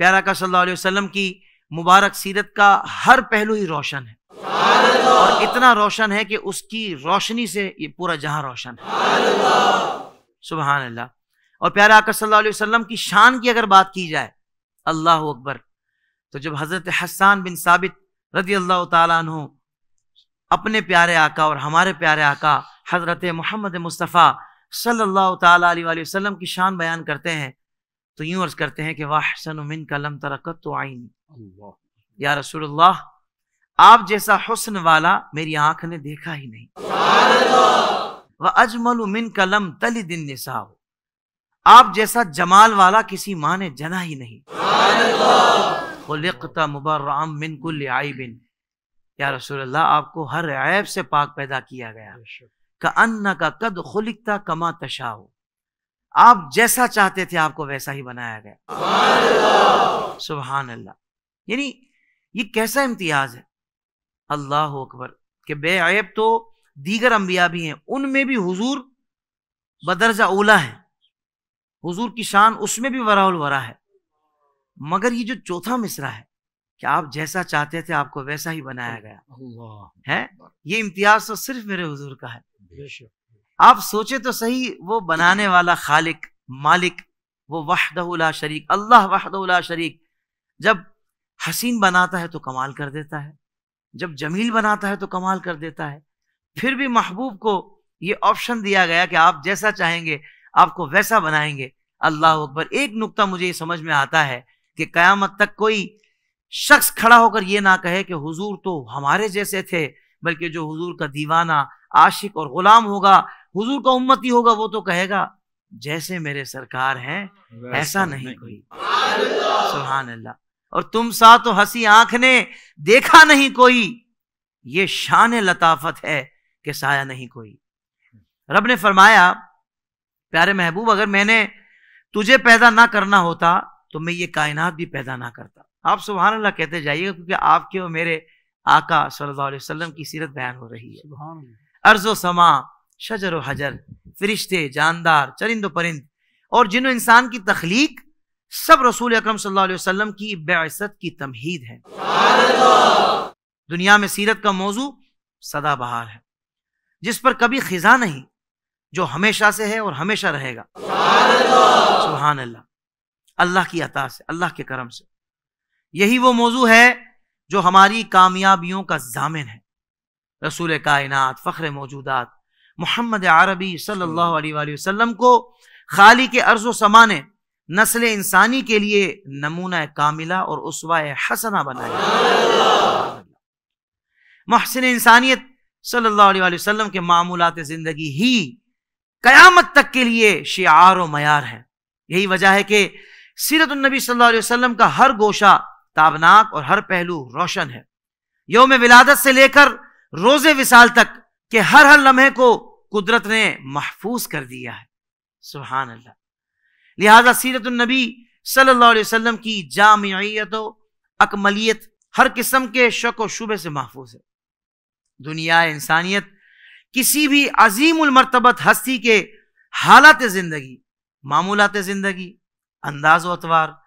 प्यारा का सल्लल्लाहु अलैहि वसल्लम की मुबारक सीरत का हर पहलू ही रोशन है और इतना रोशन है कि उसकी रोशनी से ये पूरा जहां रोशन है सुबह अल्लाह और प्यारा आकर सल्लल्लाहु अलैहि वसल्लम की शान की अगर बात की जाए अल्लाह अकबर तो जब हज़रत हसान बिन साबित रजी अल्लाह तु अपने प्यारे आका और हमारे प्यारे आका हज़रत मोहम्मद मुस्तफ़ा सल्लल्लाहु अलैहि वसल्लम की शान बयान करते हैं तो यूं अर्ज करते हैं कि वाहसन मिन कलम तरकत तो आईनी या रसूल आप जैसा हुसन वाला मेरी आंख ने देखा ही नहीं वह अजमल मिन कलम तली दिन निसाओ आप जैसा जमाल वाला किसी माँ ने जना ही नहीं मुबर्राम मिन कुल आइबिन या रसूल आपको हर ऐब से पाक पैदा किया गया का अन्ना का कद खुलिकता कमा तशाओ आप जैसा चाहते थे आपको वैसा ही बनाया गया सुबहान अल्लाह यानी ये कैसा इम्तियाज है अल्लाह अकबर के बेअब तो दीगर अंबिया भी हैं उनमें भी हुजूर बदरजा ओला है हुजूर की शान उसमें भी वराउल वरा है मगर ये जो चौथा मिसरा है कि आप जैसा चाहते थे आपको वैसा ही बनाया गया है ये इम्तियाज तो सिर्फ मेरे हुजूर का है आप सोचे तो सही वो बनाने वाला खालिक मालिक वो वाहदला शरीक अल्लाह वाहदला शरीक जब हसीन बनाता है तो कमाल कर देता है जब जमील बनाता है तो कमाल कर देता है फिर भी महबूब को ये ऑप्शन दिया गया कि आप जैसा चाहेंगे आपको वैसा बनाएंगे अल्लाह अकबर एक नुक्ता मुझे समझ में आता है कि क़यामत तक कोई शख्स खड़ा होकर ये ना कहे कि हुजूर तो हमारे जैसे थे बल्कि जो हुजूर का दीवाना आशिक और ग़ुलाम होगा हुजूर का उम्मती होगा वो तो कहेगा जैसे मेरे सरकार हैं ऐसा नहीं, नहीं कोई सुबहान अल्लाह और तुम सा तो हंसी आंख ने देखा नहीं कोई ये शान लताफत है कि साया नहीं कोई रब ने फरमाया प्यारे महबूब अगर मैंने तुझे पैदा ना करना होता तो मैं ये कायनात भी पैदा ना करता आप सुबहान अल्लाह कहते जाइएगा क्योंकि आपके और मेरे आका सल्लल्लाहु अलैहि वसल्लम की सीरत बयान हो रही है अर्जो समा शजर हजर फरिश्ते जानदार चरिंद परिंद और जिन इंसान की तख्लीक सब रसूल अक्रम सल्लल्लाहु की बेसत की तमहीद है दुनिया में सीरत का मौजू सदा बहार है जिस पर कभी खिजा नहीं जो हमेशा से है और हमेशा रहेगा सुबहान अल्लाह अल्लाह की अता से अल्लाह के करम से यही वो मौजू है जो हमारी कामयाबियों का जामिन है रसूल कायनात फ़ख्र मौजूदात मोहम्मद आरबी सल्लल्लाहु अलैहि वसल्लम को खाली के अर्जो समा ने नस्ल इंसानी के लिए नमूना कामिला और उसवा हसना बनाया महसिन इंसानियत सल्लल्लाहु अलैहि वसल्लम के मामूलत ज़िंदगी ही क़यामत तक के लिए शार व मैार है यही वजह है कि सीरतनबी सल्लल्लाहु अलैहि वसल्लम का हर गोशा ताबनाक और हर पहलू रोशन है योम विलादत से लेकर रोज़े विसाल तक कि हर हर लम्हे को कुदरत ने महफूज कर दिया है सुबहान अल्लाह लिहाजा सीरत नबी सल्लल्लाहु अलैहि वसल्लम की जामियत अकमलियत हर किस्म के शक व शुबे से महफूज है दुनिया इंसानियत किसी भी अजीम हस्ती के हालात ज़िंदगी मामूलत ज़िंदगी अंदाज अतवार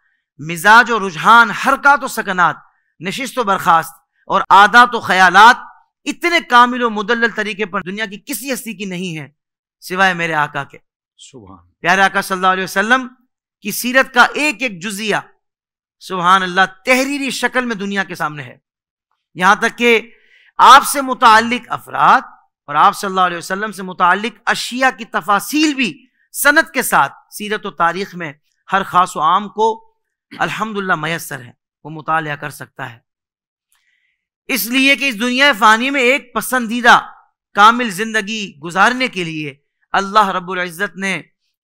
मिजाज और रुझान हरकत व सकनात नशिस्त व बर्खास्त और आदात व ख्यालात इतने कामिल और मुदल तरीके पर दुनिया की किसी हस्ती की नहीं है सिवाय मेरे आका के सुबह प्यारे आका सल्लल्लाहु अलैहि वसल्लम की सीरत का एक एक जुजिया सुबहान अल्लाह तहरीरी शक्ल में दुनिया के सामने है यहां तक कि आपसे मुतल अफराद और आप सल्लल्लाहु अलैहि वसल्लम से मुतल अशिया की तफासिल भी सनत के साथ सीरत व तारीख में हर खास आम को अल्हम्दुलिल्लाह मैसर है वो मुताल कर सकता है इसलिए कि इस दुनिया फ़ानी में एक पसंदीदा कामिल ज़िंदगी गुजारने के लिए अल्लाह इज़्ज़त ने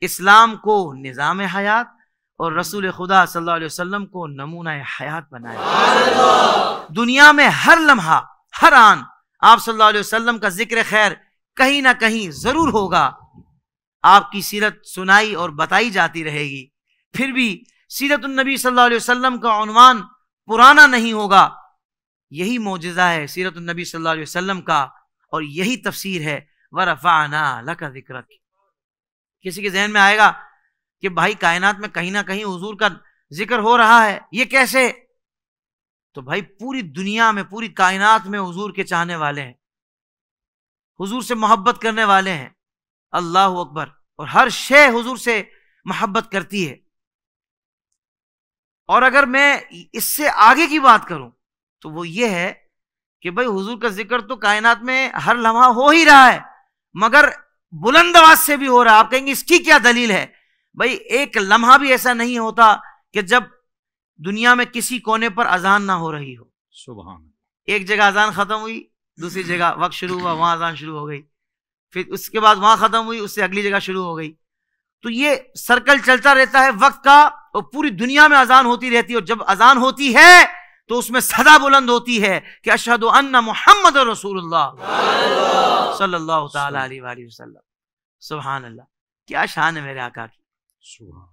इस्लाम को निज़ाम हयात और रसूल खुदा सल्लल्लाहु अलैहि वसल्लम को नमूना हयात बनाया दुनिया में हर लम्हा हर आन आप सल्लल्लाहु अलैहि वसल्लम का जिक्र खैर कहीं ना कहीं ज़रूर होगा आपकी सीरत सुनाई और बताई जाती रहेगी फिर भी सीरत नबी सल्लल्लाहु अलैहि वसल्लम का उनवान पुराना नहीं होगा यही मोजा है सीरत नबी सल्लल्लाहु अलैहि वसल्लम का और यही तफसीर है व रफ़ाना लका जिक्र किसी के जहन में आएगा कि भाई कायनात में कहीं ना कहीं हजूर का जिक्र हो रहा है ये कैसे तो भाई पूरी दुनिया में पूरी कायनात में हजूर के चाहने वाले हैं हजूर से मोहब्बत करने वाले हैं अल्लाह अकबर और हर शे हजूर से मोहब्बत करती है और अगर मैं इससे आगे की बात करूं तो वो ये है कि भाई हुजूर का जिक्र तो कायनात में हर लम्हा हो ही रहा है मगर बुलंद आवाज से भी हो रहा है आप कहेंगे इसकी क्या दलील है भाई एक लम्हा भी ऐसा नहीं होता कि जब दुनिया में किसी कोने पर अजान ना हो रही हो सुबह एक जगह अजान खत्म हुई दूसरी जगह वक्त शुरू हुआ वहां अजान शुरू हो गई फिर उसके बाद वहां खत्म हुई उससे अगली जगह शुरू हो गई तो ये सर्कल चलता रहता है वक्त का और पूरी दुनिया में अजान होती रहती है और जब अजान होती है तो उसमें सदा बुलंद होती है कि अशहद अन्ना मोहम्मद रसूल सल्लल्लाहु अलैहि वसल्लम सुबहान अल्लाह क्या शान है मेरे आका की सुबह